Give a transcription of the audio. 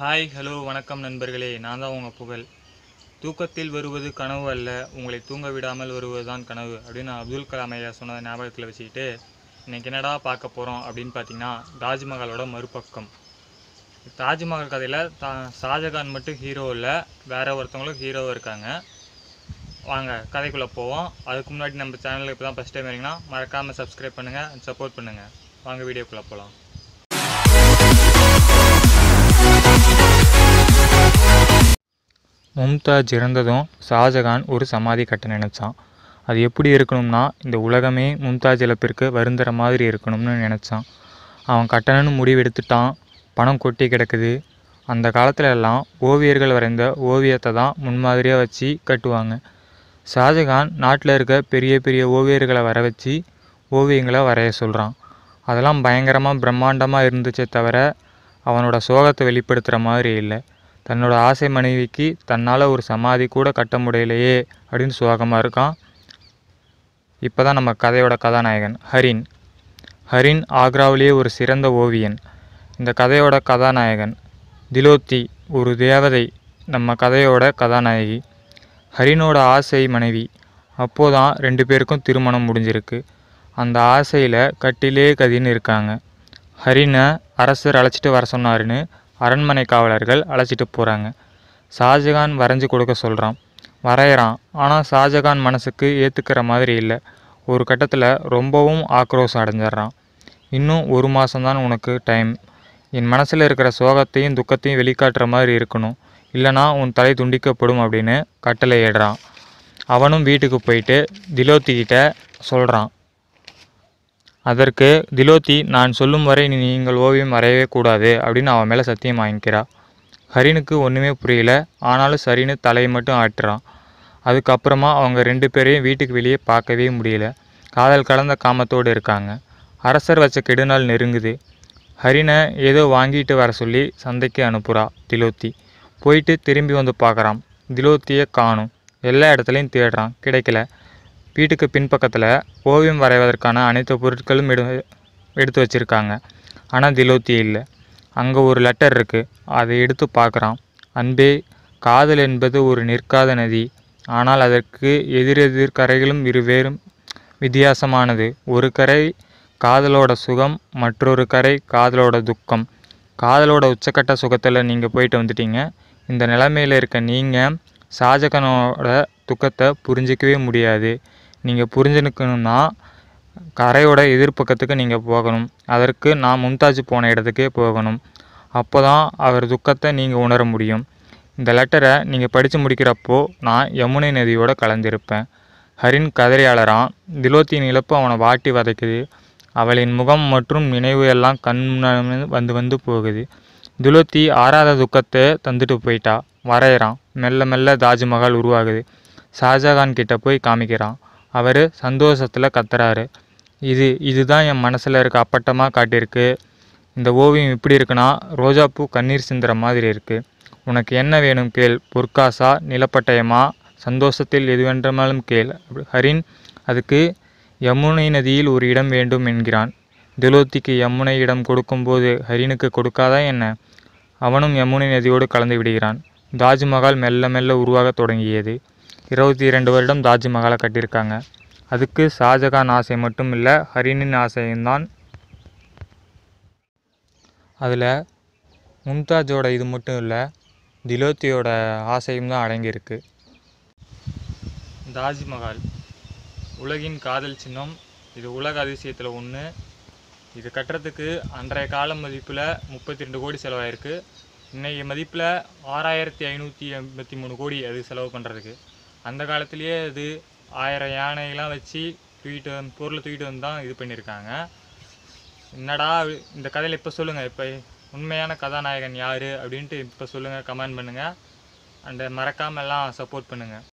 hi hello வணக்கம் நண்பர்களே நான் தான் உங்கள் புகழ் தூக்கத்தில் வருவது கனவு அல்ல உங்களை தூங்க விடாமல் வருவது தான் கனவு அப்படின்னு அப்துல் கலாம் ஐயா சொன்னதை ஞாபகத்தில் வச்சுக்கிட்டு இன்றைக்கி என்னடா பார்க்க போகிறோம் அப்படின்னு பார்த்தீங்கன்னா தாஜ்மஹாலோட மறுபக்கம் தாஜ்மஹால் கதையில் தா ஷாஜகான் மட்டும் ஹீரோ இல்லை வேறு ஒருத்தவங்களும் ஹீரோவாக இருக்காங்க வாங்க கதைக்குள்ளே போவோம் அதுக்கு முன்னாடி நம்ம சேனலுக்கு இப்போ தான் ஃபஸ்ட் டைம் வரீங்கன்னா மறக்காமல் சப்ஸ்கிரைப் பண்ணுங்கள் சப்போர்ட் பண்ணுங்கள் வாங்க வீடியோக்குள்ளே போகலாம் மும்தாஜ் இறந்ததும் ஷாஜகான் ஒரு சமாதி கட்ட நினச்சான் அது எப்படி இருக்கணும்னா இந்த உலகமே மும்தாஜ் இழப்பிற்கு வருந்துற மாதிரி இருக்கணும்னு நினச்சான் அவன் கட்டணம்னு முடிவெடுத்துட்டான் பணம் கொட்டி கிடக்குது அந்த காலத்துல எல்லாம் ஓவியர்கள் வரைந்த ஓவியத்தை தான் முன்மாதிரியாக வச்சு கட்டுவாங்க ஷாஜகான் நாட்டில் இருக்க பெரிய பெரிய ஓவியர்களை வர வச்சு ஓவியங்களை வரைய சொல்கிறான் அதெல்லாம் பயங்கரமாக பிரம்மாண்டமாக இருந்துச்சே தவிர அவனோட சோகத்தை வெளிப்படுத்துகிற மாதிரி இல்லை தன்னோட ஆசை மனைவிக்கு தன்னால் ஒரு சமாதி கூட கட்ட முடியலையே அப்படின்னு சோகமாக இருக்கான் இப்போ தான் நம்ம கதையோட கதாநாயகன் ஹரின் ஹரின் ஆக்ராவிலேயே ஒரு சிறந்த ஓவியன் இந்த கதையோட கதாநாயகன் திலோத்தி ஒரு தேவதை நம்ம கதையோட கதாநாயகி ஹரினோட ஆசை மனைவி அப்போதான் ரெண்டு பேருக்கும் திருமணம் முடிஞ்சிருக்கு அந்த ஆசையில் கட்டிலே கதின்னு இருக்காங்க ஹரினை அரசர் அழைச்சிட்டு வர சொன்னாருன்னு அரண்மனை காவலர்கள் அழைச்சிட்டு போகிறாங்க ஷாஜகான் வரைஞ்சி கொடுக்க சொல்கிறான் வரைகிறான் ஆனால் ஷாஜகான் மனசுக்கு ஏற்றுக்கிற மாதிரி இல்லை ஒரு கட்டத்தில் ரொம்பவும் ஆக்ரோஷம் அடைஞ்சிட்றான் இன்னும் ஒரு மாதம்தான் உனக்கு டைம் என் மனசில் இருக்கிற சோகத்தையும் துக்கத்தையும் வெளிக்காட்டுற மாதிரி இருக்கணும் இல்லைனா உன் தலை துண்டிக்கப்படும் அப்படின்னு கட்டளை ஏடுறான் அவனும் வீட்டுக்கு போயிட்டு திலோத்திக்கிட்ட சொல்கிறான் அதற்கு திலோத்தி நான் சொல்லும் வரை நீங்கள் ஓவியம் வரையவே கூடாது அப்படின்னு அவன் மேலே சத்தியம் வாங்கிக்கிறா ஹரினுக்கு ஒன்றுமே புரியல ஆனாலும் சரின்னு தலையை மட்டும் ஆட்டுறான் அதுக்கப்புறமா அவங்க ரெண்டு பேரையும் வீட்டுக்கு வெளியே பார்க்கவே முடியல காதல் கலந்த காமத்தோடு இருக்காங்க அரசர் வச்ச கெடுநாள் நெருங்குது ஹரினை ஏதோ வாங்கிட்டு வர சொல்லி சந்தைக்கு அனுப்புகிறா திலோத்தி போயிட்டு திரும்பி வந்து பார்க்குறான் திலோத்தியை காணும் எல்லா இடத்துலையும் தேடுறான் கிடைக்கல வீட்டுக்கு பின்பக்கத்தில் ஓவியம் வரைவதற்கான அனைத்து பொருட்களும் எடு எடுத்து வச்சுருக்காங்க ஆனால் திலோத்தி இல்லை அங்கே ஒரு லெட்டர் இருக்குது அதை எடுத்து பார்க்குறான் அன்பே காதல் என்பது ஒரு நிற்காத நதி ஆனால் அதற்கு எதிரெதிர் கரைகளும் இருவேறும் வித்தியாசமானது ஒரு கரை காதலோட சுகம் மற்றொரு கரை காதலோட துக்கம் காதலோட உச்சக்கட்ட சுகத்தில் நீங்கள் போயிட்டு வந்துட்டீங்க இந்த நிலைமையில் இருக்க நீங்கள் சாஜகனோட துக்கத்தை புரிஞ்சிக்கவே முடியாது நீங்கள் புரிஞ்சுக்கணுன்னா கரையோட எதிர்ப்பக்கத்துக்கு நீங்கள் போகணும் அதற்கு நான் மும்தாஜ் போன இடத்துக்கே போகணும் அப்போ தான் அவர் துக்கத்தை நீங்கள் உணர முடியும் இந்த லெட்டரை நீங்கள் படித்து முடிக்கிறப்போ நான் யமுனை நதியோட கலந்திருப்பேன் ஹரின் கதறியாளரான் திலோத்தியின் இழப்பு அவனை வாட்டி வதைக்குது அவளின் முகம் மற்றும் நினைவு எல்லாம் கண் வந்து வந்து போகுது துலோத்தி ஆறாத துக்கத்தை தந்துட்டு போயிட்டா வரைகிறான் மெல்ல மெல்ல தாஜ்மஹால் உருவாகுது ஷாஜகான் கிட்ட போய் காமிக்கிறான் அவர் சந்தோஷத்தில் கத்துறாரு இது இதுதான் என் மனசில் இருக்க அப்பட்டமாக காட்டியிருக்கு இந்த ஓவியம் இப்படி இருக்குன்னா ரோஜாப்பூ கண்ணீர் சிந்துற மாதிரி இருக்குது உனக்கு என்ன வேணும் கேள் பொற்காசா நிலப்பட்டயமா சந்தோஷத்தில் எதுவென்றாலும் கேள் ஹரின் அதுக்கு யமுனை நதியில் ஒரு இடம் வேண்டும் என்கிறான் திலோத்திக்கு யமுனை இடம் கொடுக்கும்போது ஹரினுக்கு கொடுக்காதா என்ன அவனும் யமுனை நதியோடு கலந்து விடுகிறான் தாஜ்மஹால் மெல்ல மெல்ல உருவாகத் தொடங்கியது இருபத்தி இரண்டு வருடம் தாஜ்மஹாலை கட்டியிருக்காங்க அதுக்கு ஷாஜகான் ஆசை மட்டும் இல்லை ஹரினின் ஆசையும் தான் அதில் மும்தாஜோட இது மட்டும் இல்லை திலோத்தியோட ஆசையும் தான் அடங்கியிருக்கு தாஜ்மஹால் உலகின் காதல் சின்னம் இது உலக அதிசயத்தில் ஒன்று இது கட்டுறதுக்கு அன்றைய கால மதிப்பில் முப்பத்தி ரெண்டு கோடி செலவாயிருக்கு இன்றைய மதிப்பில் ஆறாயிரத்தி ஐநூற்றி எண்பத்தி மூணு கோடி அது செலவு பண்ணுறதுக்கு அந்த காலத்துலேயே இது ஆயிரம் யானையெல்லாம் வச்சு தூக்கிட்டு வந்து பொருளை தூக்கிட்டு வந்து தான் இது பண்ணியிருக்காங்க என்னடா இந்த கதையில் இப்போ சொல்லுங்கள் இப்போ உண்மையான கதாநாயகன் யார் அப்படின்ட்டு இப்போ சொல்லுங்கள் கமெண்ட் பண்ணுங்கள் அண்டு மறக்காமல் எல்லாம் சப்போர்ட் பண்ணுங்கள்